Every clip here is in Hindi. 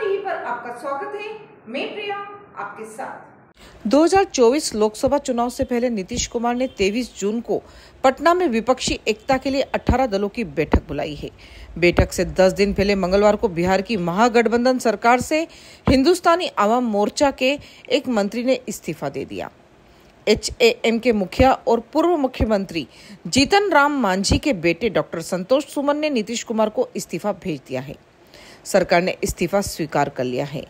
टीवी पर आपका स्वागत है मैं प्रिया आपके साथ 2024 लोकसभा चुनाव से पहले नीतीश कुमार ने 23 जून को पटना में विपक्षी एकता के लिए 18 दलों की बैठक बुलाई है बैठक से 10 दिन पहले मंगलवार को बिहार की महागठबंधन सरकार से हिंदुस्तानी आवाम मोर्चा के एक मंत्री ने इस्तीफा दे दिया एच के मुखिया और पूर्व मुख्यमंत्री जीतन राम मांझी के बेटे डॉक्टर संतोष सुमन ने नीतीश कुमार को इस्तीफा भेज दिया है सरकार ने इस्तीफा स्वीकार कर लिया है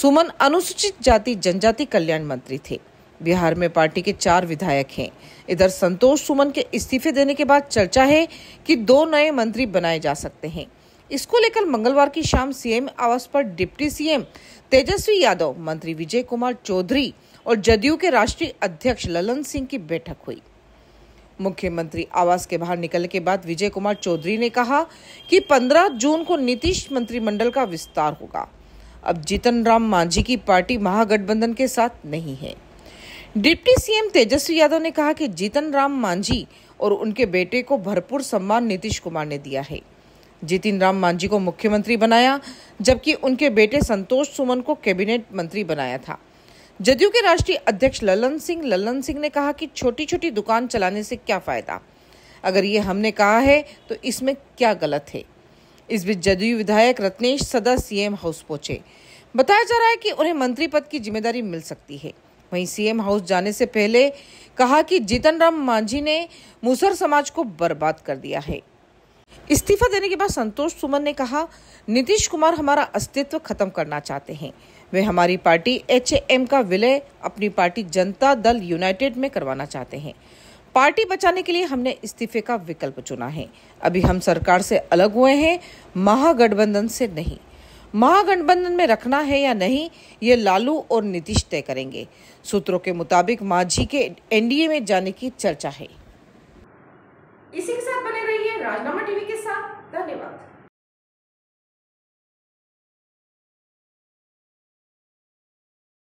सुमन अनुसूचित जाति जनजाति कल्याण मंत्री थे बिहार में पार्टी के चार विधायक हैं इधर संतोष सुमन के इस्तीफे देने के बाद चर्चा है कि दो नए मंत्री बनाए जा सकते हैं इसको लेकर मंगलवार की शाम सीएम आवास पर डिप्टी सीएम तेजस्वी यादव मंत्री विजय कुमार चौधरी और जदयू के राष्ट्रीय अध्यक्ष ललन सिंह की बैठक हुई मुख्यमंत्री आवास के बाहर निकलने के बाद विजय कुमार चौधरी ने कहा कि 15 जून को नीतीश मंत्रिमंडल का विस्तार होगा अब जीतन राम मांझी की पार्टी महागठबंधन के साथ नहीं है डिप्टी सीएम तेजस्वी यादव ने कहा कि जीतन राम मांझी और उनके बेटे को भरपूर सम्मान नीतीश कुमार ने दिया है जीतन राम मांझी को मुख्यमंत्री बनाया जबकि उनके बेटे संतोष सुमन को कैबिनेट मंत्री बनाया था जदयू के राष्ट्रीय अध्यक्ष ललन सिंह ललन सिंह ने कहा कि छोटी छोटी दुकान चलाने से क्या फायदा अगर ये हमने कहा है तो इसमें क्या गलत है इस बीच जदयू विधायक रत्नेश सदा सीएम हाउस पहुंचे बताया जा रहा है कि उन्हें मंत्री पद की जिम्मेदारी मिल सकती है वहीं सीएम हाउस जाने से पहले कहा कि जीतन राम मांझी ने मुसर समाज को बर्बाद कर दिया है इस्तीफा देने के बाद संतोष सुमन ने कहा नीतीश कुमार हमारा अस्तित्व खत्म करना चाहते हैं वे हमारी पार्टी एम का विलय अपनी पार्टी जनता दल यूनाइटेड में करवाना चाहते हैं पार्टी बचाने के लिए हमने इस्तीफे का विकल्प चुना है अभी हम सरकार से अलग हुए हैं महागठबंधन से नहीं महागठबंधन में रखना है या नहीं ये लालू और नीतीश तय करेंगे सूत्रों के मुताबिक माझी के एनडीए में जाने की चर्चा है इसी के साथ बने रहिए राजनामा टीवी के साथ धन्यवाद